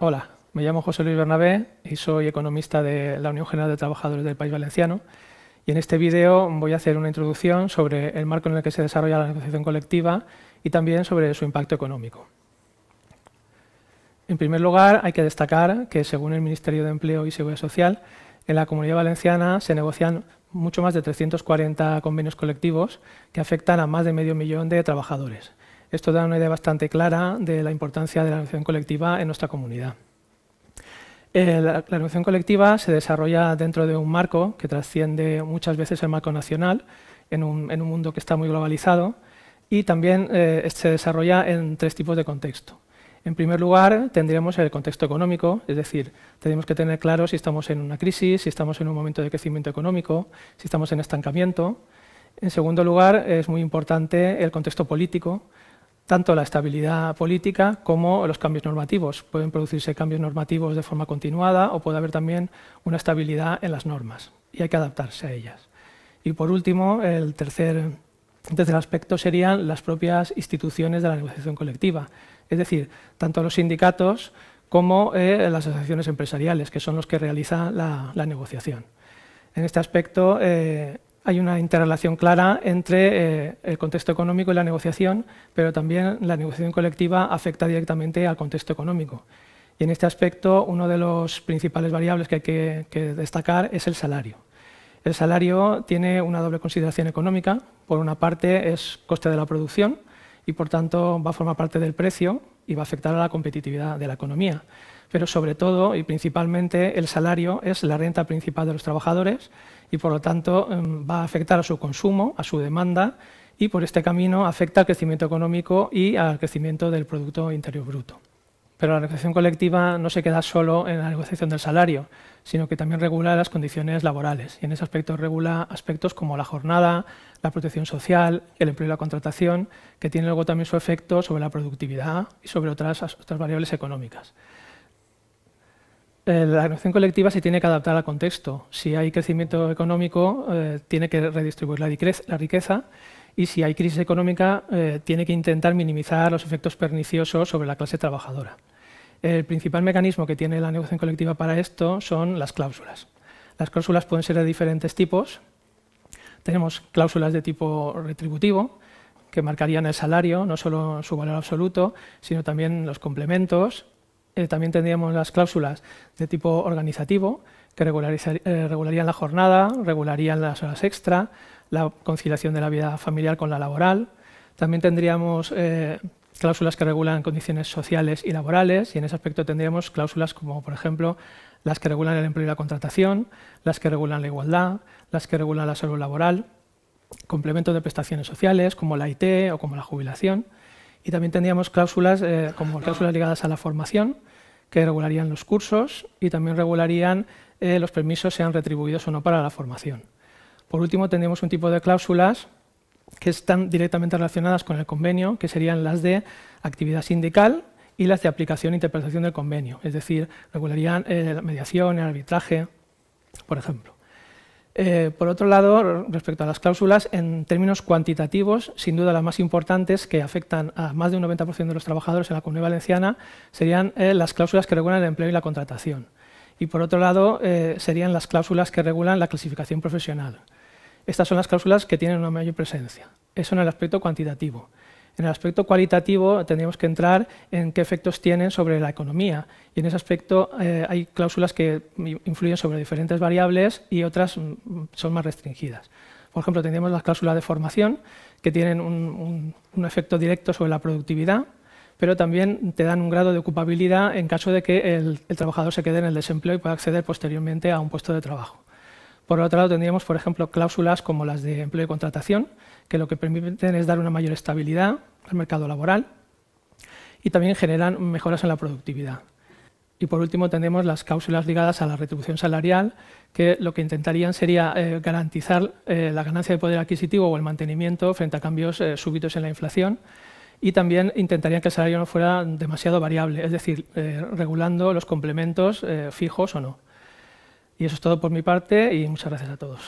Hola, me llamo José Luis Bernabé y soy economista de la Unión General de Trabajadores del País Valenciano. Y en este vídeo voy a hacer una introducción sobre el marco en el que se desarrolla la negociación colectiva y también sobre su impacto económico. En primer lugar, hay que destacar que, según el Ministerio de Empleo y Seguridad Social, en la Comunidad Valenciana se negocian mucho más de 340 convenios colectivos que afectan a más de medio millón de trabajadores. Esto da una idea bastante clara de la importancia de la negociación colectiva en nuestra comunidad. Eh, la, la colectiva se desarrolla dentro de un marco que trasciende muchas veces el marco nacional, en un, mundo que está muy globalizado, y también eh, se desarrolla en tres tipos de contexto. En primer lugar, tendríamos el contexto económico, es decir, tenemos que tener claro si estamos en una crisis, si estamos en un momento de crecimiento económico, si estamos en estancamiento. En segundo lugar, es muy importante el contexto político, tanto la estabilidad política como los cambios normativos. Pueden producirse cambios normativos de forma continuada o puede haber también una estabilidad en las normas y hay que adaptarse a ellas. Y por último, el tercer, aspecto serían las propias instituciones de la negociación colectiva, es decir, tanto los sindicatos como eh, las asociaciones empresariales, que son los que realizan la, negociación. En este aspecto, eh, hay una interrelación clara entre eh, el contexto económico y la negociación, pero también la negociación colectiva afecta directamente al contexto económico. Y en este aspecto, uno de los principales variables que hay que destacar es el salario. El salario tiene una doble consideración económica. Por una parte, es coste de la producción y, por tanto, va a formar parte del precio y va a afectar a la competitividad de la economía pero sobre todo y principalmente el salario es la renta principal de los trabajadores y por lo tanto em, va a afectar a su consumo, a su demanda y por este camino afecta al crecimiento económico y al crecimiento del Producto Interior Bruto. Pero la negociación colectiva no se queda solo en la negociación del salario, sino que también regula las condiciones laborales. Y en ese aspecto regula aspectos como la jornada, la protección social, el empleo y la contratación, que tiene luego también su efecto sobre la productividad y sobre otras, otras variables económicas. Eh, la negociación colectiva se tiene que adaptar al contexto. Si hay crecimiento económico, eh, tiene que redistribuir la, riqueza y si hay crisis económica, eh, tiene que intentar minimizar los efectos perniciosos sobre la clase trabajadora. El principal mecanismo que tiene la negociación colectiva para esto son las cláusulas. Las cláusulas pueden ser de diferentes tipos. Tenemos cláusulas de tipo retributivo, que marcarían el salario, no solo su valor absoluto, sino también los complementos, eh, también tendríamos las cláusulas de tipo organizativo, que eh, regularían la jornada, regularían las horas extra, la conciliación de la vida familiar con la laboral. También tendríamos eh, cláusulas que regulan condiciones sociales y laborales, y en ese aspecto tendríamos cláusulas como, por ejemplo, las que regulan el empleo y la contratación, las que regulan la igualdad, las que regulan la salud laboral, complementos de prestaciones sociales como la IT o como la jubilación. Y también tendríamos cláusulas eh, como ah. cláusulas ligadas a la formación, que regularían los cursos y también regularían eh, los permisos sean retribuidos o no para la formación. Por último, tendríamos un tipo de cláusulas que están directamente relacionadas con el convenio, que serían las de actividad sindical y las de aplicación e interpretación del convenio, es decir, regularían eh, la mediación, el arbitraje, por ejemplo. Eh, por otro lado, respecto a las cláusulas, en términos cuantitativos, sin duda las más importantes que afectan a más de un 90% de los trabajadores en la Comunidad Valenciana serían eh, las cláusulas que regulan el empleo y la contratación. Y por otro lado, eh, serían las cláusulas que regulan la clasificación profesional. Estas son las cláusulas que tienen una mayor presencia. Eso en el aspecto cuantitativo. En el aspecto cualitativo tendríamos que entrar en qué efectos tienen sobre la economía y en ese aspecto eh, hay cláusulas que influyen sobre diferentes variables y otras mm, son más restringidas. Por ejemplo, tendríamos las cláusulas de formación que tienen un, efecto directo sobre la productividad, pero también te dan un grado de ocupabilidad en caso de que el trabajador se quede en el desempleo y pueda acceder posteriormente a un puesto de trabajo. Por otro lado, tendríamos, por ejemplo, cláusulas como las de empleo y contratación, que lo que permiten es dar una mayor estabilidad al mercado laboral y también generan mejoras en la productividad. Y por último, tendríamos las cláusulas ligadas a la retribución salarial, que lo que intentarían sería eh, garantizar eh, la ganancia de poder adquisitivo o el mantenimiento frente a cambios eh, súbitos en la inflación y también intentarían que el salario no fuera demasiado variable, es decir, regulando los complementos fijos o no. Y eso es todo por mi parte y muchas gracias a todos.